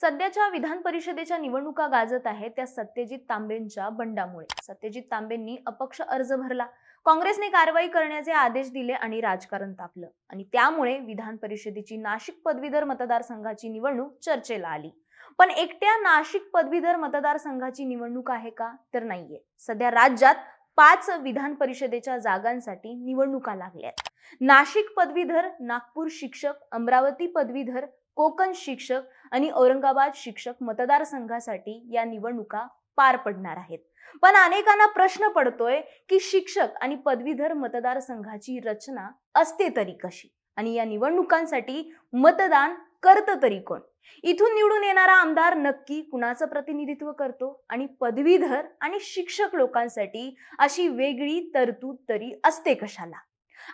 सध्याच्या विधान परिषदेच्या निवडणुका गाजत आहेत त्या सत्यजित तांबेंच्या बंडामुळे सत्यजित तांबेंनी अपक्ष अर्ज भरला काँग्रेसने कारवाई करण्याचे आदेश दिले आणि राजकारण तापलं आणि त्यामुळे विधान परिषदेची नाशिक पदवीधर मतदारसंघाची निवडणूक चर्चेला आली पण एकट्या नाशिक पदवीधर मतदारसंघाची निवडणूक आहे का तर नाहीये सध्या राज्यात पाच विधान परिषदेच्या जागांसाठी निवडणुका लागल्यात नाशिक पदवीधर नागपूर शिक्षक अमरावती पदवीधर कोकण शिक्षक आणि औरंगाबाद शिक्षक मतदारसंघासाठी या निवडणुका पार पडणार आहेत पण अनेकांना प्रश्न पडतोय की शिक्षक आणि पदवीधर मतदारसंघाची रचना असते तरी कशी आणि या निवडणुकांसाठी मतदान करतं तरी कोण इथून निवडून येणारा आमदार नक्की कुणाचं प्रतिनिधित्व करतो आणि पदवीधर आणि शिक्षक लोकांसाठी अशी वेगळी तरतूद तरी असते कशाला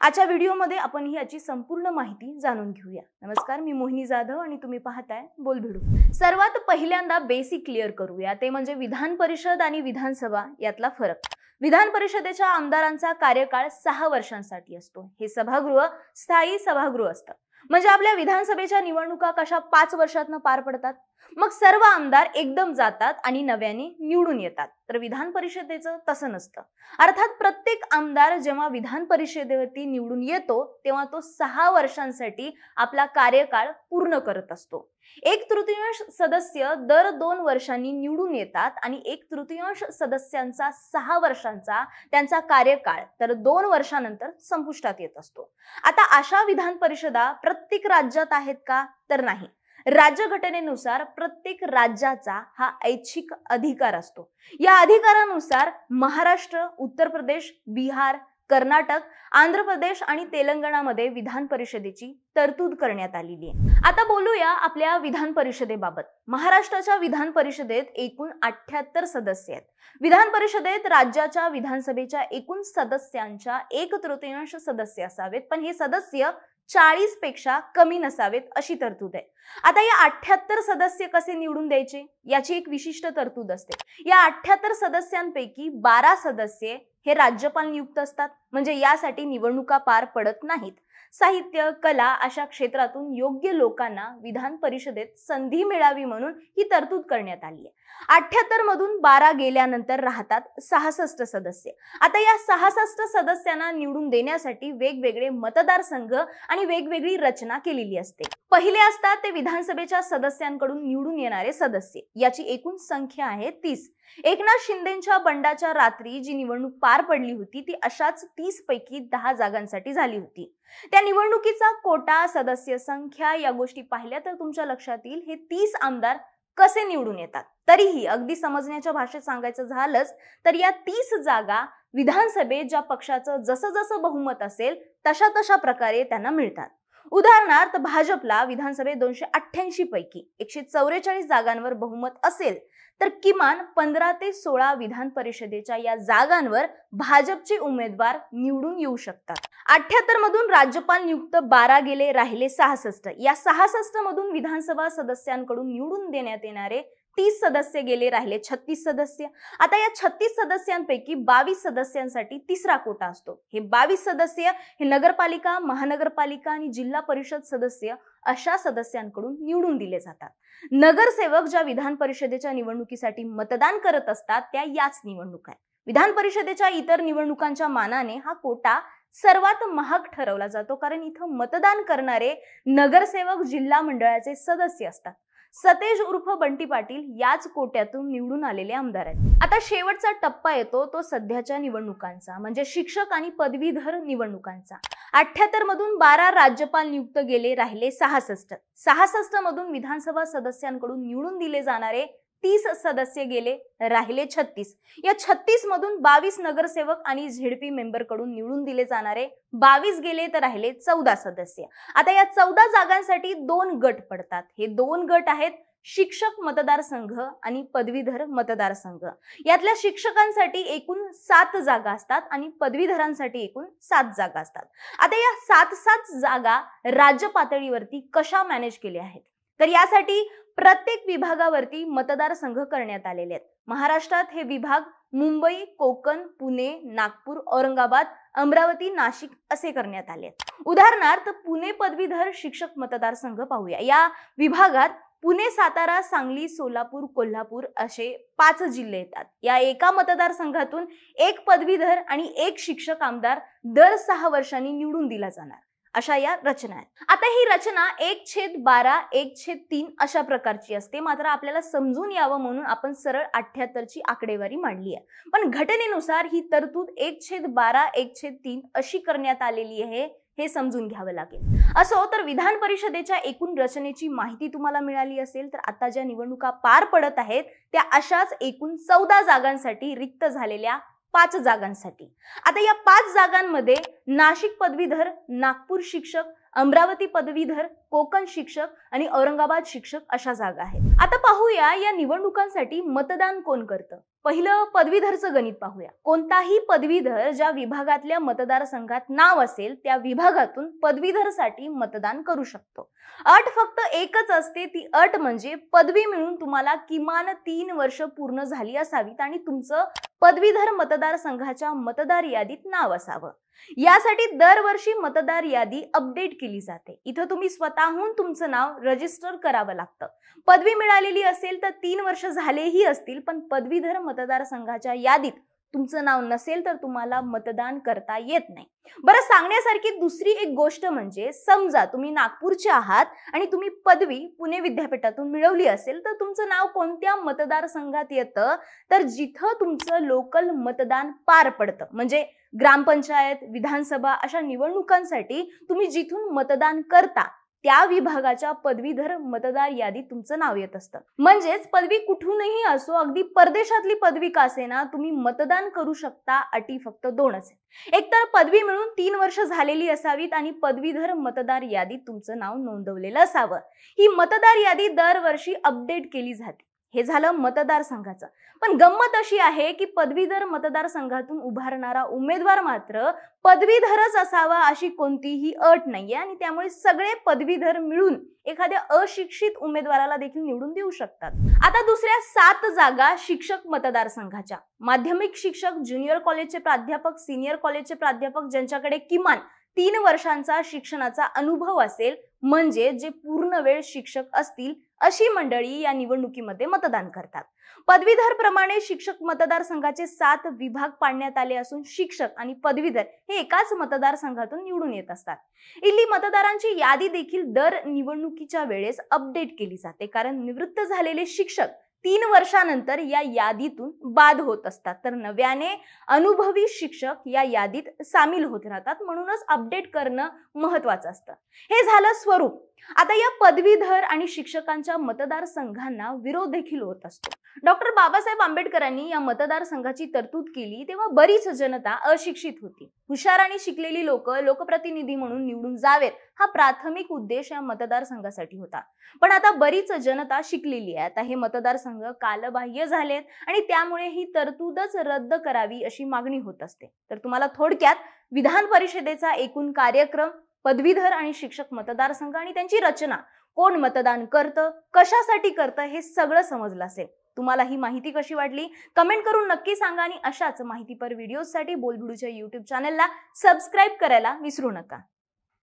आजच्या व्हिडिओमध्ये आपण ही याची संपूर्ण माहिती जाणून घेऊया नमस्कार मी मोहिनी जाधव आणि तुम्ही पाहताय बोल भिडू सर्वात पहिल्यांदा बेसिक क्लिअर करूया ते म्हणजे विधान परिषद आणि विधानसभा यातला फरक विधान परिषदेच्या आमदारांचा कार्यकाळ सहा वर्षांसाठी असतो हे सभागृह स्थायी सभागृह असतं म्हणजे आपल्या विधानसभेच्या निवडणुका कशा पाच वर्षातनं पार पडतात मग सर्व आमदार एकदम जातात आणि नव्याने निवडून येतात तर विधान परिषदेचं तसं नसतं अर्थात प्रत्येक आमदार जेव्हा विधान परिषदेवरती निवडून येतो तेव्हा तो सहा वर्षांसाठी आपला कार्यकाळ पूर्ण करत असतो एक तृतीयांश सदस्य दर दोन वर्षांनी निवडून येतात आणि एक तृतीयांश सदस्यांचा सहा वर्षांचा त्यांचा कार्यकाळ तर दोन वर्षानंतर संपुष्टात येत असतो आता अशा विधान परिषदा प्रत्येक राज्यात आहेत का तर नाही राज्यघटनेनुसार प्रत्येक राज्याचा हा ऐच्छिक अधिकार असतो या अधिकारानुसार महाराष्ट्र उत्तर प्रदेश बिहार कर्नाटक आंध्र प्रदेश आणि तेलंगणामध्ये विधान परिषदेची तरतूद करण्यात आलेली आहे आता बोलूया आपल्या विधान परिषदेबाबत महाराष्ट्राच्या विधान परिषदेत एकूण अठ्याहत्तर सदस्य आहेत विधान परिषदेत राज्याच्या विधानसभेच्या एकूण सदस्यांच्या एक तृतीयांश सदस्य असावेत पण हे सदस्य चाळीस पेक्षा कमी नसावेत अशी तरतूद आहे आता या अठ्याहत्तर सदस्य कसे निवडून द्यायचे याची एक विशिष्ट तरतूद असते या अठ्याहत्तर सदस्यांपैकी बारा सदस्य हे राज्यपाल नियुक्त असतात म्हणजे यासाठी निवडणुका पार पडत नाहीत साहित्य कला अशा क्षेत्रातून योग्य लोकांना विधान परिषदेत संधी मिळावी म्हणून ही तरतूद करण्यात आली आहे अठ्याहत्तर मधून बारा गेल्यानंतर राहतात सहासष्ट सदस्य आता या सहासष्ट सदस्यांना निवडून देण्यासाठी वेगवेगळे मतदारसंघ आणि वेगवेगळी रचना केलेली असते पहिले असतात ते विधानसभेच्या सदस्यांकडून निवडून येणारे सदस्य याची एकूण संख्या आहे तीस एकनाथ शिंदेच्या बंडाच्या रात्री जी निवडणूक पार पडली होती ती अशाच तीस पैकी दहा जागांसाठी झाली होती त्या निवडणुकीचा कोटा सदस्य संख्या या गोष्टी पाहिल्या तर तुमच्या लक्षात येईल हे तीस आमदार कसे निवडून येतात तरीही अगदी समजण्याच्या भाषेत सांगायचं झालंच तर या तीस जागा विधानसभेत ज्या पक्षाचं जसं जसं बहुमत असेल तशा तशा प्रकारे त्यांना मिळतात उदाहरणार्थ भाजपला विधानसभेत दोनशे अठ्ठ्याऐंशी पैकी एकशे चौवेचाळीस जागांवर बहुमत असेल तर किमान पंधरा ते सोळा विधान परिषदेच्या या जागांवर भाजपचे उमेदवार निवडून येऊ शकतात अठ्याहत्तर मधून राज्यपाल नियुक्त बारा गेले राहिले सहासष्ट या सहासष्ट मधून विधानसभा सदस्यांकडून निवडून देण्यात येणारे तीस सदस्य गेले राहिले छत्तीस सदस्य आता या छत्तीस सदस्यांपैकी बावीस सदस्यांसाठी तिसरा कोटा असतो हे बावीस सदस्य हे नगरपालिका महानगरपालिका आणि जिल्हा परिषद सदस्य अशा सदस्यांकडून निवडून दिले जातात नगरसेवक ज्या विधान परिषदेच्या निवडणुकीसाठी मतदान करत असतात त्या याच निवडणुका आहेत विधान परिषदेच्या इतर निवडणुकांच्या मानाने हा कोटा सर्वात महाग ठरवला जातो कारण इथं मतदान करणारे नगरसेवक जिल्हा मंडळाचे सदस्य असतात सतेज उर्फ बंटी पाटील याच कोट्यातून निवडून आलेले आमदार आहेत आता शेवटचा टप्पा येतो तो सध्याच्या निवडणुकांचा म्हणजे शिक्षक आणि पदवीधर निवडणुकांचा अठ्याहत्तर मधून बारा राज्यपाल नियुक्त गेले राहिले सहासष्ट सहासष्ट मधून विधानसभा सदस्यांकडून निवडून दिले जाणारे तीस सदस्य गेले राहिले छत्तीस या छत्तीस मधून बावीस नगरसेवक आणि झेडपी मेंबर कडून निवडून दिले जाणारे बावीस गेले तर राहिले चौदा सदस्य आता या चौदा जागांसाठी दोन गट पडतात हे दोन गट आहेत शिक्षक मतदारसंघ आणि पदवीधर मतदारसंघ यातल्या शिक्षकांसाठी एकूण सात जागा असतात आणि पदवीधरांसाठी एकूण सात जागा असतात आता या सात सात जागा राज्य पातळीवरती कशा मॅनेज केल्या आहेत तर यासाठी प्रत्येक विभागावरती मतदारसंघ करण्यात आलेले आहेत महाराष्ट्रात हे विभाग मुंबई कोकण पुणे नागपूर औरंगाबाद अमरावती नाशिक असे करण्यात आले उदाहरणार्थ पुणे पदवीधर शिक्षक मतदारसंघ पाहूया या विभागात पुणे सातारा सांगली सोलापूर कोल्हापूर असे पाच जिल्हे येतात या एका मतदारसंघातून एक पदवीधर आणि एक शिक्षक आमदार दर सहा वर्षांनी निवडून दिला जाणार अशा या रचना आहेत आता ही रचना एक छेद बारा एक छेद तीन अशा प्रकारची असते मात्र आपल्याला समजून यावं म्हणून आपण सरळ अठ्ठ्याहत्तरची आकडेवारी मांडली आहे पण घटनेनुसार ही तरतूद एक छेद बारा एक छेद तीन अशी करण्यात आलेली आहे हे समजून घ्यावं लागेल असो तर विधान परिषदेच्या एकूण रचनेची माहिती तुम्हाला मिळाली असेल तर आता ज्या निवडणुका पार पडत आहेत त्या अशाच एकूण चौदा जागांसाठी रिक्त झालेल्या पाच जागांसाठी आता या पाच जागांमध्ये नाशिक पदवीधर नागपूर शिक्षक अमरावती पदवीधर कोकण शिक्षक आणि औरंगाबाद शिक्षक अशा जागा आहेत आता पाहूया या निवडणुकांसाठी मतदान कोण करतं पहिलं पदवीधरचं गणित पाहूया कोणताही पदवीधर ज्या विभागातल्या मतदारसंघात नाव असेल त्या विभागातून पदवीधरसाठी मतदान करू शकतो अट फक्त एकच असते ती अट म्हणजे पदवी मिळून तुम्हाला किमान तीन वर्ष पूर्ण झाली असावीत आणि तुमचं पदवीधर मतदार संघाच्या मतदार यादीत नाव असावं यासाठी दरवर्षी मतदार यादी अपडेट केली जाते इथं तुम्ही स्वतःहून तुमचं नाव रजिस्टर करावं लागतं पदवी मिळालेली असेल तर तीन वर्ष झालेही असतील पण पदवीधर मतदारसंघाच्या यादीत तुमचं नाव नसेल तर तुम्हाला मतदान करता येत नाही बरं सांगण्यासारखी दुसरी एक गोष्ट म्हणजे समजा तुम्ही नागपूरचे आहात आणि तुम्ही पदवी पुणे विद्यापीठातून मिळवली असेल तर तुमचं नाव कोणत्या मतदारसंघात येतं तर जिथं तुमचं लोकल मतदान पार पडतं म्हणजे ग्रामपंचायत विधानसभा अशा निवडणुकांसाठी तुम्ही जिथून मतदान करता त्या विभागाच्या पदवीधर मतदार यादीत तुमचं नाव येत असतं म्हणजेच पदवी कुठूनही असो अगदी परदेशातली पदवी का असेना तुम्ही मतदान करू शकता अटी फक्त दोनच एकतर पदवी मिळून तीन वर्ष झालेली असावीत आणि पदवीधर मतदार यादीत तुमचं नाव नोंदवलेलं असावं ही मतदार यादी दरवर्षी अपडेट केली जाते हे झालं मतदारसंघाचं पण गंमत अशी आहे की पदवीधर मतदारसंघातून उभारणारा उमेदवार मात्र पदवीधरच असावा अशी कोणतीही अट नाहीये आणि त्यामुळे सगळे पदवीधर मिळून एखाद्या अशिक्षित उमेदवाराला देखील निवडून देऊ शकतात आता दुसऱ्या सात जागा शिक्षक मतदारसंघाच्या माध्यमिक शिक्षक ज्युनियर कॉलेजचे प्राध्यापक सिनियर कॉलेजचे प्राध्यापक ज्यांच्याकडे किमान तीन वर्षांचा शिक्षणाचा अनुभव असेल म्हणजे जे पूर्ण वेळ शिक्षक असतील अशी मंडळी या निवडणुकीमध्ये मतदान करतात पदवीधर प्रमाणे शिक्षक मतदारसंघाचे सात विभाग पाडण्यात आले असून शिक्षक आणि पदवीधर हे एकाच मतदारसंघातून निवडून येत असतात इल्ली मतदारांची यादी देखील दर निवडणुकीच्या वेळेस अपडेट केली जाते कारण निवृत्त झालेले शिक्षक तीन वर्षानंतर या यादीतून बाद होत असतात तर नव्याने अनुभवी शिक्षक या यादीत सामील होत राहतात म्हणूनच अपडेट करणं महत्वाचं असतं हे झालं स्वरूप आता या पदवीधर आणि शिक्षकांच्या मतदारसंघांना विरोध देखील होत असतो डॉक्टर बाबासाहेब आंबेडकरांनी या मतदारसंघाची तरतूद केली तेव्हा बरीच जनता अशिक्षित होती हुशार आणि शिकलेली लोक लोकप्रतिनिधी म्हणून निवडून जावेत हा प्राथमिक उद्देश या मतदारसंघासाठी होता पण आता बरीच जनता शिकलेली आहे आता हे मतदारसंघ कालबाह्य झालेत आणि त्यामुळे ही तरतूदच रद्द करावी अशी मागणी होत असते तर तुम्हाला थोडक्यात विधान परिषदेचा एकूण कार्यक्रम पदवीधर आणि शिक्षक मतदारसंघ आणि त्यांची रचना कोण मतदान करतं कशासाठी करतं हे सगळं समजलं असेल तुम्हाला ही माहिती कशी वाटली कमेंट करून नक्की सांगा आणि अशाच माहितीपर व्हिडिओजसाठी बोलबुडूच्या यूट्यूब चॅनलला सबस्क्राईब करायला विसरू नका